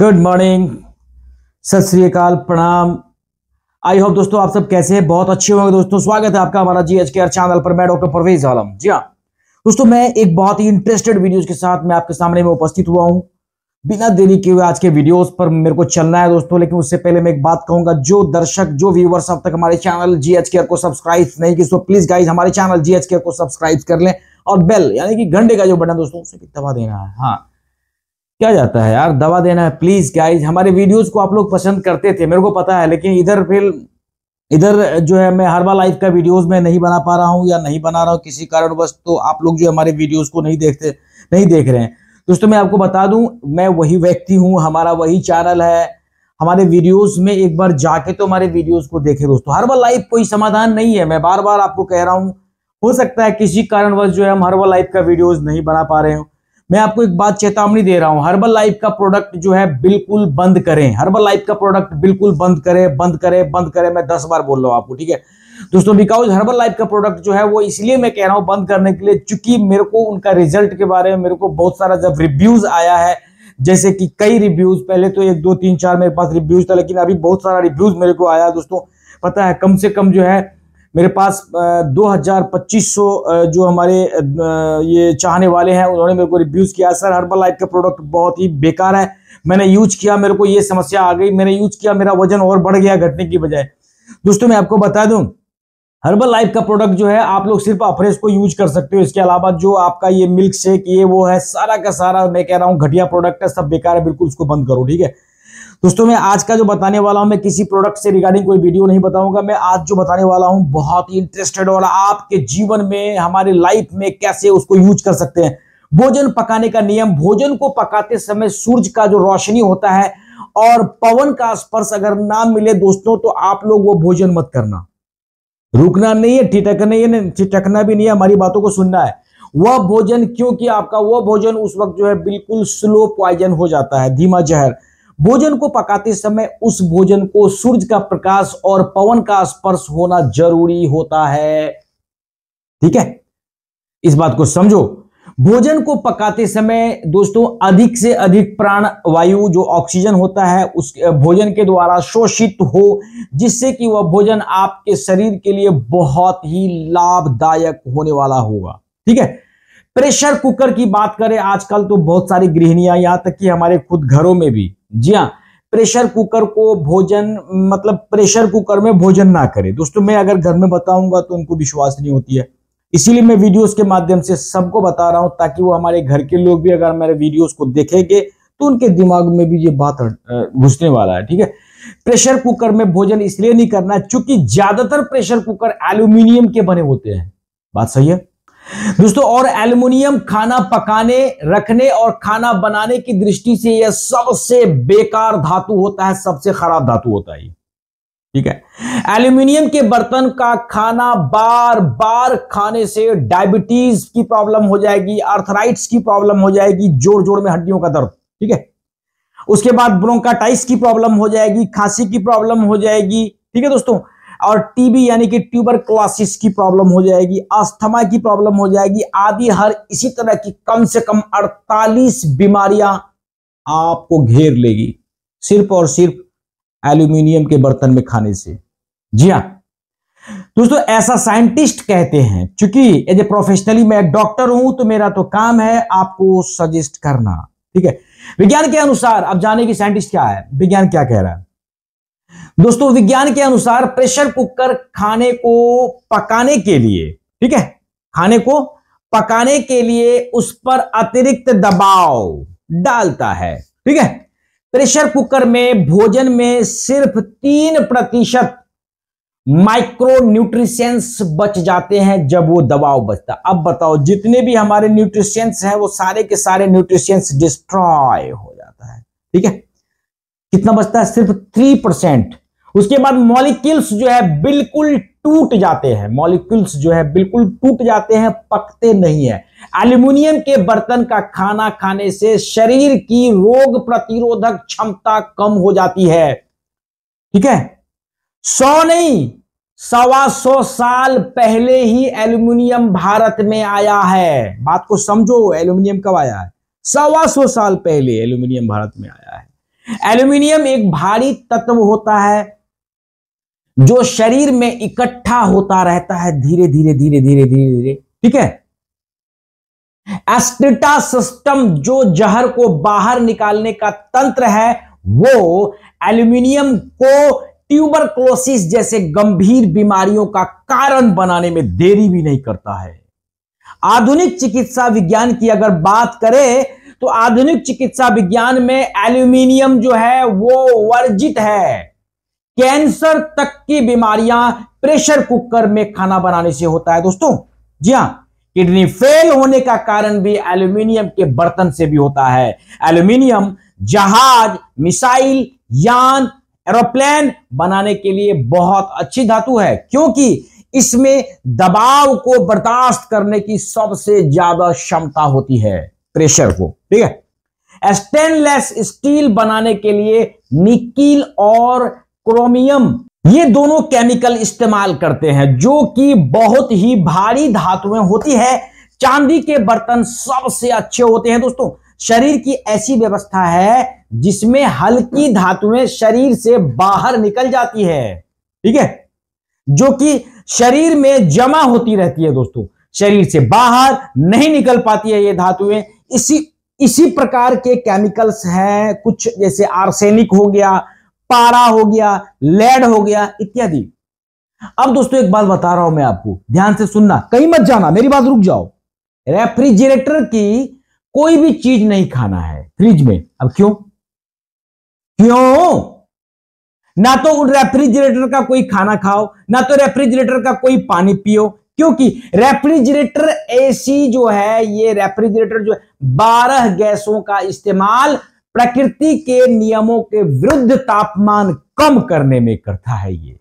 good morning सत श्रीकाल प्रणाम आई होप दोस्तों आप सब कैसे हैं बहुत अच्छे होंगे दोस्तों स्वागत है आपका हमारा G H K R channel पर मैं डॉक्टर परवेज आलम जी हाँ दोस्तों मैं एक बहुत ही इंटरेस्टेड वीडियोस के साथ मैं आपके सामने में उपस्थित हुआ हूं बिना देरी के हुए आज के वीडियोस पर मेरे को चलना है दोस्तों लेकिन उससे पहले मैं एक बात कहूंगा जो दर्शक जो व्यूवर्स अब तक हमारे चैनल जी एच केयर को सब्सक्राइब नहीं की तो प्लीज गाइज हमारे चैनल जी एच केयर को सब्सक्राइब कर लें और बेल यानी कि घंटे का जो बटन दोस्तों उसे भी दबा देना है हाँ क्या जाता है यार दवा देना है प्लीज गाइज हमारे वीडियोज को आप लोग पसंद करते थे मेरे को पता है लेकिन इधर फिर इधर जो है मैं हर बार लाइफ का वीडियोस में नहीं बना पा रहा हूँ या नहीं बना रहा हूँ किसी कारणवश तो आप लोग जो हमारे वीडियोस को नहीं देखते नहीं देख रहे हैं दोस्तों मैं आपको बता दूं मैं वही व्यक्ति हूं हमारा वही चैनल है हमारे वीडियोस में एक बार जाके तो हमारे वीडियोज को देखे दोस्तों हर बार लाइफ कोई समाधान नहीं है मैं बार बार आपको कह रहा हूँ हो सकता है किसी कारणवश जो है हम हर बार लाइफ का वीडियोज नहीं बना पा रहे हो मैं आपको एक बात चेतावनी दे रहा हूं हर्बल लाइफ का प्रोडक्ट जो है बिल्कुल बंद करें हर्बल लाइफ का प्रोडक्ट बिल्कुल बंद करें बंद करें बंद करें मैं दस बार बोल रहा हूं आपको ठीक है दोस्तों बिकॉज हर्बल लाइफ का प्रोडक्ट जो है वो इसलिए मैं कह रहा हूं बंद करने के लिए चूंकि मेरे को उनका रिजल्ट के बारे में मेरे को बहुत सारा जब रिव्यूज आया है जैसे कि कई रिव्यूज पहले तो एक दो तीन चार मेरे पास रिव्यूज था लेकिन अभी बहुत सारा रिव्यूज मेरे को आया दोस्तों पता है कम से कम जो है मेरे पास दो हज़ार पच्चीस सौ जो हमारे ये चाहने वाले हैं उन्होंने मेरे को रिव्यूज़ किया सर हर्बल लाइफ का प्रोडक्ट बहुत ही बेकार है मैंने यूज किया मेरे को ये समस्या आ गई मैंने यूज किया मेरा वजन और बढ़ गया घटने की बजाय दोस्तों मैं आपको बता दूं हर्बल लाइफ का प्रोडक्ट जो है आप लोग सिर्फ अफ्रेश को यूज कर सकते हो इसके अलावा जो आपका ये मिल्क शेक ये वो है सारा का सारा मैं कह रहा हूँ घटिया प्रोडक्ट है सब बेकार है बिल्कुल उसको बंद करो ठीक है दोस्तों मैं आज का जो बताने वाला हूं मैं किसी प्रोडक्ट से रिगार्डिंग कोई वीडियो नहीं बताऊंगा मैं आज जो बताने वाला हूं बहुत ही इंटरेस्टेड और आपके जीवन में हमारे लाइफ में कैसे उसको यूज कर सकते हैं भोजन पकाने का नियम भोजन को पकाते समय सूर्य का जो रोशनी होता है और पवन का स्पर्श अगर ना मिले दोस्तों तो आप लोग वो भोजन मत करना रुकना नहीं है ठिटकना नहीं नहीं ठिटकना भी नहीं है हमारी बातों को सुनना है वह भोजन क्योंकि आपका वह भोजन उस वक्त जो है बिल्कुल स्लो पॉइजन हो जाता है धीमा जहर भोजन को पकाते समय उस भोजन को सूर्य का प्रकाश और पवन का स्पर्श होना जरूरी होता है ठीक है इस बात को समझो भोजन को पकाते समय दोस्तों अधिक से अधिक प्राण वायु जो ऑक्सीजन होता है उस भोजन के द्वारा शोषित हो जिससे कि वह भोजन आपके शरीर के लिए बहुत ही लाभदायक होने वाला होगा ठीक है प्रेशर कुकर की बात करें आजकल तो बहुत सारी गृहणियां यहां तक कि हमारे खुद घरों में भी जी हाँ प्रेशर कुकर को भोजन मतलब प्रेशर कुकर में भोजन ना करें दोस्तों मैं अगर घर में बताऊंगा तो उनको विश्वास नहीं होती है इसीलिए मैं वीडियोस के माध्यम से सबको बता रहा हूं ताकि वो हमारे घर के लोग भी अगर मेरे वीडियोस को देखेंगे तो उनके दिमाग में भी ये बात घुसने वाला है ठीक है प्रेशर कुकर में भोजन इसलिए नहीं करना चूंकि ज्यादातर प्रेशर कुकर एल्यूमिनियम के बने होते हैं बात सही है दोस्तों और एल्युमिनियम खाना पकाने रखने और खाना बनाने की दृष्टि से यह सबसे बेकार धातु होता है सबसे खराब धातु होता है ठीक है एल्यूमिनियम के बर्तन का खाना बार बार खाने से डायबिटीज की प्रॉब्लम हो जाएगी अर्थराइट्स की प्रॉब्लम हो जाएगी जोर जोर में हड्डियों का दर्द ठीक है उसके बाद ब्रोंकाटाइस की प्रॉब्लम हो जाएगी खांसी की प्रॉब्लम हो जाएगी ठीक है दोस्तों और टीबी यानी कि ट्यूबर क्लासिस की प्रॉब्लम हो जाएगी अस्थमा की प्रॉब्लम हो जाएगी आदि हर इसी तरह की कम से कम 48 बीमारियां आपको घेर लेगी सिर्फ और सिर्फ एल्यूमिनियम के बर्तन में खाने से जी हाँ दोस्तों ऐसा साइंटिस्ट कहते हैं क्योंकि एज ए प्रोफेशनली मैं डॉक्टर हूं तो मेरा तो काम है आपको सजेस्ट करना ठीक है विज्ञान के अनुसार अब जाने की साइंटिस्ट क्या है विज्ञान क्या कह रहा है दोस्तों विज्ञान के अनुसार प्रेशर कुकर खाने को पकाने के लिए ठीक है खाने को पकाने के लिए उस पर अतिरिक्त दबाव डालता है ठीक है प्रेशर कुकर में भोजन में सिर्फ तीन प्रतिशत माइक्रो न्यूट्रिशंस बच जाते हैं जब वो दबाव बचता अब बताओ जितने भी हमारे न्यूट्रिशंस हैं वो सारे के सारे न्यूट्रिशंस डिस्ट्रॉय हो जाता है ठीक है कितना बचता है सिर्फ थ्री परसेंट उसके बाद मॉलिक्यूल्स जो है बिल्कुल टूट जाते हैं मॉलिक्यूल्स जो है बिल्कुल टूट जाते हैं पकते नहीं है एल्यूमिनियम के बर्तन का खाना खाने से शरीर की रोग प्रतिरोधक क्षमता कम हो जाती है ठीक है सौ नहीं सवा सौ साल पहले ही एल्यूमिनियम भारत में आया है बात को समझो एल्यूमिनियम कब आया है सवा सौ साल पहले एल्यूमिनियम भारत में आया है एल्यूमिनियम एक भारी तत्व होता है जो शरीर में इकट्ठा होता रहता है धीरे धीरे धीरे धीरे धीरे धीरे ठीक है एस्ट्रिटा सिस्टम जो जहर को बाहर निकालने का तंत्र है वो एल्यूमिनियम को ट्यूबरक्लोसिस जैसे गंभीर बीमारियों का कारण बनाने में देरी भी नहीं करता है आधुनिक चिकित्सा विज्ञान की अगर बात करें तो आधुनिक चिकित्सा विज्ञान में एल्यूमिनियम जो है वो वर्जित है कैंसर तक की बीमारियां प्रेशर कुकर में खाना बनाने से होता है दोस्तों जी हां किडनी फेल होने का कारण भी एल्यूमिनियम के बर्तन से भी होता है एल्यूमिनियम जहाज मिसाइल यान एरोप्लेन बनाने के लिए बहुत अच्छी धातु है क्योंकि इसमें दबाव को बर्दाश्त करने की सबसे ज्यादा क्षमता होती है प्रेशर को ठीक है स्टेनलेस स्टील बनाने के लिए निकिल और क्रोमियम ये दोनों केमिकल इस्तेमाल करते हैं जो कि बहुत ही भारी धातुएं होती है चांदी के बर्तन सबसे अच्छे होते हैं दोस्तों शरीर की ऐसी व्यवस्था है जिसमें हल्की धातुएं शरीर से बाहर निकल जाती है ठीक है जो कि शरीर में जमा होती रहती है दोस्तों शरीर से बाहर नहीं निकल पाती है ये धातुएं इसी इसी प्रकार के केमिकल्स हैं कुछ जैसे आर्सेनिक हो गया पारा हो गया लेड हो गया इत्यादि अब दोस्तों एक बात बता रहा हूं मैं आपको ध्यान से सुनना कहीं मत जाना मेरी बात रुक जाओ रेफ्रिजरेटर की कोई भी चीज नहीं खाना है फ्रिज में अब क्यों क्यों ना तो रेफ्रिजरेटर का कोई खाना खाओ ना तो रेफ्रिजरेटर का कोई पानी पियो क्योंकि रेफ्रिजरेटर एसी जो है ये रेफ्रिजरेटर जो है बारह गैसों का इस्तेमाल प्रकृति के नियमों के विरुद्ध तापमान कम करने में करता है ये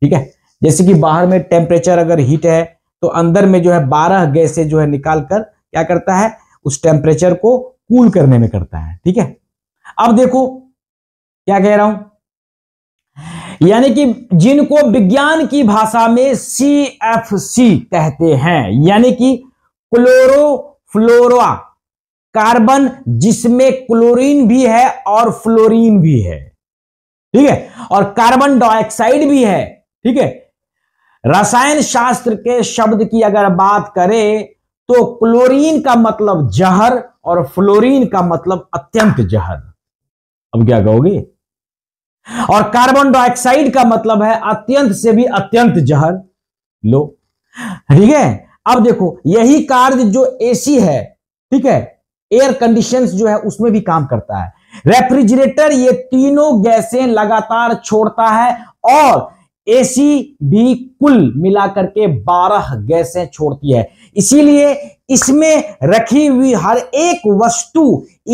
ठीक है जैसे कि बाहर में टेम्परेचर अगर हीट है तो अंदर में जो है बारह गैसें जो है निकाल कर क्या करता है उस टेम्परेचर को कूल करने में करता है ठीक है अब देखो क्या कह रहा हूं यानी कि जिनको विज्ञान की भाषा में सी एफ सी कहते हैं यानी कि क्लोरोफ्लोरा कार्बन जिसमें क्लोरीन भी है और फ्लोरीन भी है ठीक है और कार्बन डाइऑक्साइड भी है ठीक है रसायन शास्त्र के शब्द की अगर बात करें तो क्लोरीन का मतलब जहर और फ्लोरीन का मतलब अत्यंत जहर अब क्या कहोगे और कार्बन डाइऑक्साइड का मतलब है अत्यंत से भी अत्यंत जहर लो ठीक है अब देखो यही कार्य जो एसी है ठीक है एयर कंडीशन जो है उसमें भी काम करता है रेफ्रिजरेटर ये तीनों गैसें लगातार छोड़ता है और एसी भी कुल मिलाकर के 12 गैसें छोड़ती है इसीलिए इसमें रखी हुई हर एक वस्तु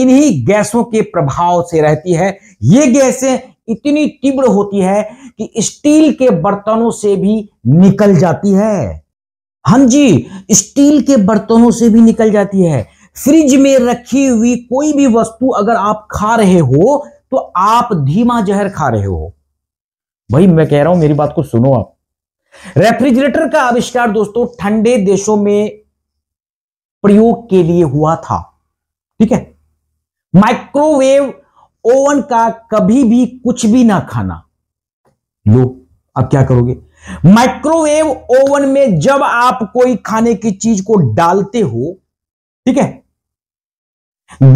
इन्हीं गैसों के प्रभाव से रहती है ये गैसें इतनी तीव्र होती है कि स्टील के बर्तनों से भी निकल जाती है हाँ जी स्टील के बर्तनों से भी निकल जाती है फ्रिज में रखी हुई कोई भी वस्तु अगर आप खा रहे हो तो आप धीमा जहर खा रहे हो भाई मैं कह रहा हूं मेरी बात को सुनो आप रेफ्रिजरेटर का आविष्कार दोस्तों ठंडे देशों में प्रयोग के लिए हुआ था ठीक है माइक्रोवेव ओवन का कभी भी कुछ भी ना खाना लो अब क्या करोगे माइक्रोवेव ओवन में जब आप कोई खाने की चीज को डालते हो ठीक है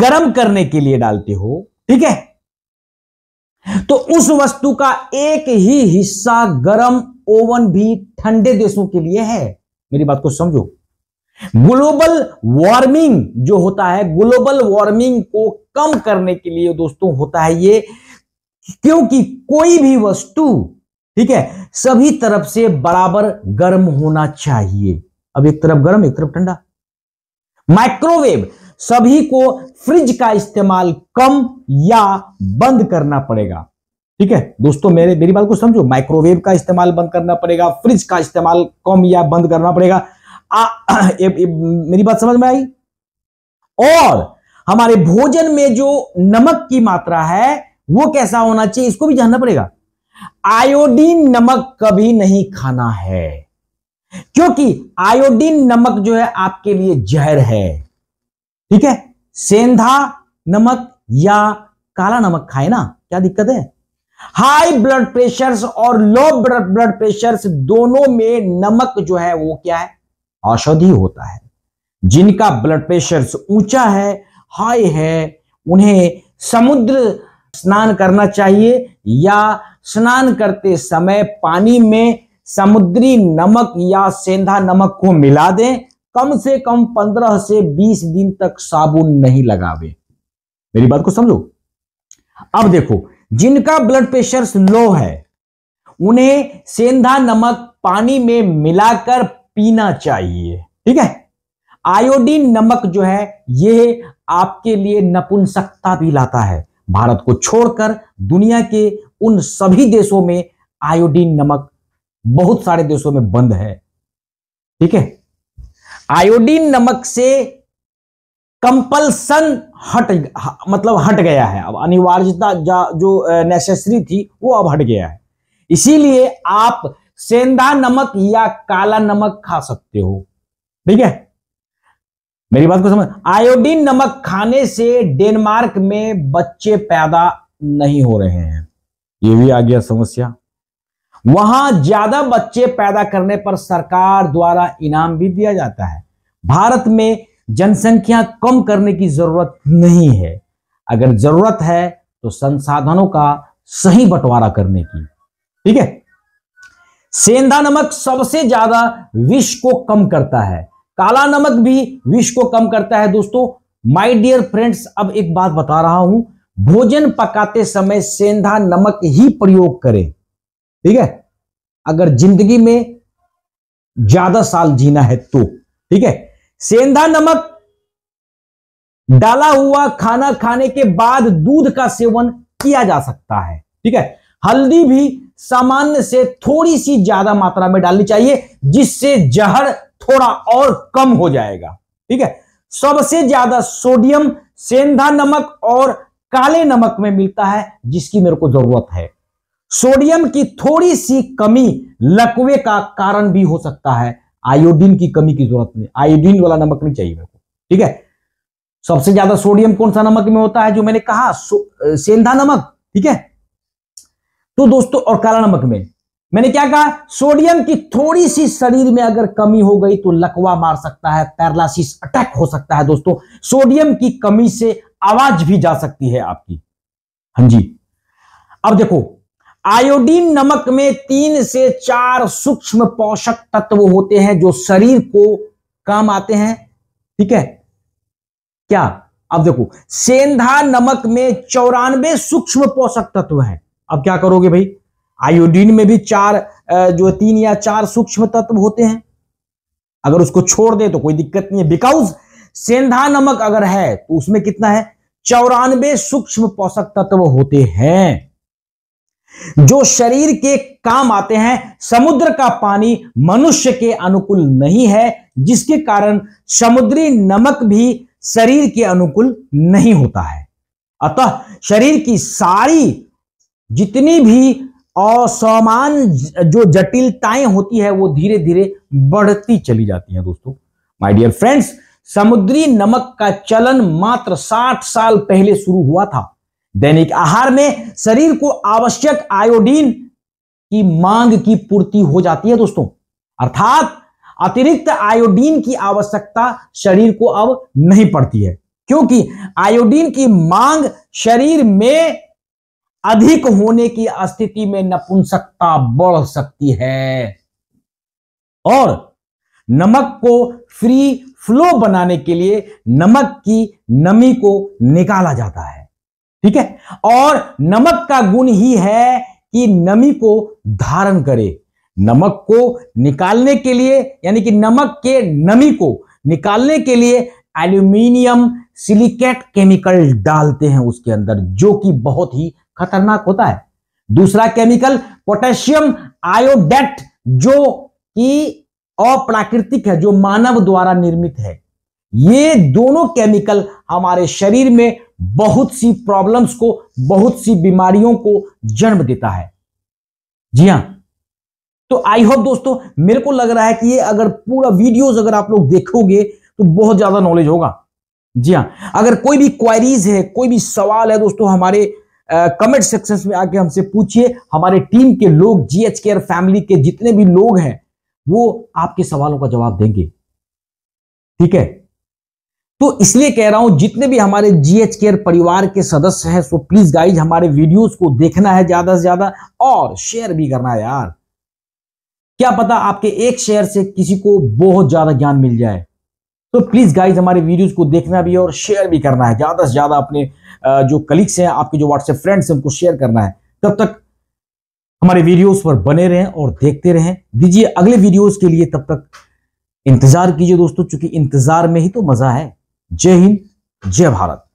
गर्म करने के लिए डालते हो ठीक है तो उस वस्तु का एक ही हिस्सा गर्म ओवन भी ठंडे देशों के लिए है मेरी बात को समझो ग्लोबल वार्मिंग जो होता है ग्लोबल वार्मिंग को कम करने के लिए दोस्तों होता है ये क्योंकि कोई भी वस्तु ठीक है सभी तरफ से बराबर गर्म होना चाहिए अब एक तरफ गर्म एक तरफ ठंडा माइक्रोवेव सभी को फ्रिज का इस्तेमाल कम या बंद करना पड़ेगा ठीक है दोस्तों मेरे मेरी बात को समझो माइक्रोवेव का इस्तेमाल बंद करना पड़ेगा फ्रिज का इस्तेमाल कम या बंद करना पड़ेगा आ, ए, ए, मेरी बात समझ में आई और हमारे भोजन में जो नमक की मात्रा है वो कैसा होना चाहिए इसको भी जानना पड़ेगा आयोडीन नमक कभी नहीं खाना है क्योंकि आयोडीन नमक जो है आपके लिए जहर है ठीक है सेंधा नमक या काला नमक खाए ना क्या दिक्कत है हाई ब्लड प्रेशर्स और लो ब्लड प्रेशर्स दोनों में नमक जो है वो क्या है औषधि होता है जिनका ब्लड प्रेशर ऊंचा है हाई है उन्हें समुद्र स्नान करना चाहिए या स्नान करते समय पानी में समुद्री नमक या सेंधा नमक को मिला दें कम से कम पंद्रह से बीस दिन तक साबुन नहीं लगावे मेरी बात को समझो अब देखो जिनका ब्लड प्रेशर लो है उन्हें सेंधा नमक पानी में मिलाकर पीना चाहिए ठीक है आयोडीन नमक जो है ये आपके लिए नपुंसकता भी लाता है भारत को छोड़कर दुनिया के उन सभी देशों में आयोडीन नमक बहुत सारे देशों में बंद है ठीक है आयोडीन नमक से कंपल्सन हट मतलब हट गया है अब अनिवार्यता जो नेसेसरी थी वो अब हट गया है इसीलिए आप सेंधा नमक या काला नमक खा सकते हो ठीक है मेरी बात को समझ आयोडीन नमक खाने से डेनमार्क में बच्चे पैदा नहीं हो रहे हैं यह भी आ गया समस्या वहां ज्यादा बच्चे पैदा करने पर सरकार द्वारा इनाम भी दिया जाता है भारत में जनसंख्या कम करने की जरूरत नहीं है अगर जरूरत है तो संसाधनों का सही बंटवारा करने की ठीक है सेंधा नमक सबसे ज्यादा विष को कम करता है काला नमक भी विष को कम करता है दोस्तों माय डियर फ्रेंड्स अब एक बात बता रहा हूं भोजन पकाते समय सेंधा नमक ही प्रयोग करें ठीक है अगर जिंदगी में ज्यादा साल जीना है तो ठीक है सेंधा नमक डाला हुआ खाना खाने के बाद दूध का सेवन किया जा सकता है ठीक है हल्दी भी सामान्य से थोड़ी सी ज्यादा मात्रा में डालनी चाहिए जिससे जहर थोड़ा और कम हो जाएगा ठीक है सबसे ज्यादा सोडियम सेंधा नमक और काले नमक में मिलता है जिसकी मेरे को जरूरत है सोडियम की थोड़ी सी कमी लकवे का कारण भी हो सकता है आयोडीन की कमी की जरूरत नहीं आयोडीन वाला नमक नहीं चाहिए मेरे को ठीक है सबसे ज्यादा सोडियम कौन सा नमक में होता है जो मैंने कहा सेंधा नमक ठीक है तो दोस्तों और काला नमक में मैंने क्या कहा सोडियम की थोड़ी सी शरीर में अगर कमी हो गई तो लकवा मार सकता है पैरलासिस अटैक हो सकता है दोस्तों सोडियम की कमी से आवाज भी जा सकती है आपकी हाँ जी अब देखो आयोडीन नमक में तीन से चार सूक्ष्म पोषक तत्व होते हैं जो शरीर को काम आते हैं ठीक है क्या अब देखो सेंधा नमक में चौरानवे सूक्ष्म पोषक तत्व हैं अब क्या करोगे भाई आयोडीन में भी चार जो तीन या चार सूक्ष्म तत्व होते हैं अगर उसको छोड़ दे तो कोई दिक्कत नहीं है बिकॉज सेंधा नमक अगर है तो उसमें कितना है चौरानवे सूक्ष्म पोषक तत्व होते हैं जो शरीर के काम आते हैं समुद्र का पानी मनुष्य के अनुकूल नहीं है जिसके कारण समुद्री नमक भी शरीर के अनुकूल नहीं होता है अतः शरीर की सारी जितनी भी असमान जो जटिलताएं होती है वो धीरे धीरे बढ़ती चली जाती हैं दोस्तों माय डियर फ्रेंड्स समुद्री नमक का चलन मात्र 60 साल पहले शुरू हुआ था दैनिक आहार में शरीर को आवश्यक आयोडीन की मांग की पूर्ति हो जाती है दोस्तों अर्थात अतिरिक्त आयोडीन की आवश्यकता शरीर को अब नहीं पड़ती है क्योंकि आयोडीन की मांग शरीर में अधिक होने की स्थिति में नपुंसकता बढ़ सकती है और नमक को फ्री फ्लो बनाने के लिए नमक की नमी को निकाला जाता है ठीक है और नमक का गुण ही है कि नमी को धारण करे नमक को निकालने के लिए यानी कि नमक के नमी को निकालने के लिए एल्यूमिनियम सिलिकेट केमिकल डालते हैं उसके अंदर जो कि बहुत ही खतरनाक होता है दूसरा केमिकल पोटेशियम आयोडेट जो कि अप्राकृतिक है जो मानव द्वारा निर्मित है ये दोनों केमिकल हमारे शरीर में बहुत सी प्रॉब्लम्स को बहुत सी बीमारियों को जन्म देता है जी हां तो आई होप दोस्तों मेरे को लग रहा है कि ये अगर पूरा वीडियोस अगर आप लोग देखोगे तो बहुत ज्यादा नॉलेज होगा जी हाँ अगर कोई भी क्वारीज है कोई भी सवाल है दोस्तों हमारे कमेंट सेक्शन में आके हमसे पूछिए हमारे टीम के लोग जीएच केयर फैमिली के जितने भी लोग हैं वो आपके सवालों का जवाब देंगे ठीक है तो इसलिए कह रहा हूं जितने भी हमारे जीएच केयर परिवार के सदस्य हैं सो प्लीज गाइज हमारे वीडियोस को देखना है ज्यादा से ज्यादा और शेयर भी करना है यार क्या पता आपके एक शेयर से किसी को बहुत ज्यादा ज्ञान मिल जाए तो प्लीज़ गाइज हमारे वीडियोज़ को देखना भी है और शेयर भी करना है ज़्यादा से ज़्यादा अपने जो कलीग्स हैं आपके जो व्हाट्सएप फ्रेंड्स हैं उनको शेयर करना है तब तक हमारे वीडियोस पर बने रहें और देखते रहें दीजिए अगले वीडियोस के लिए तब तक इंतजार कीजिए दोस्तों क्योंकि इंतजार में ही तो मजा है जय हिंद जय भारत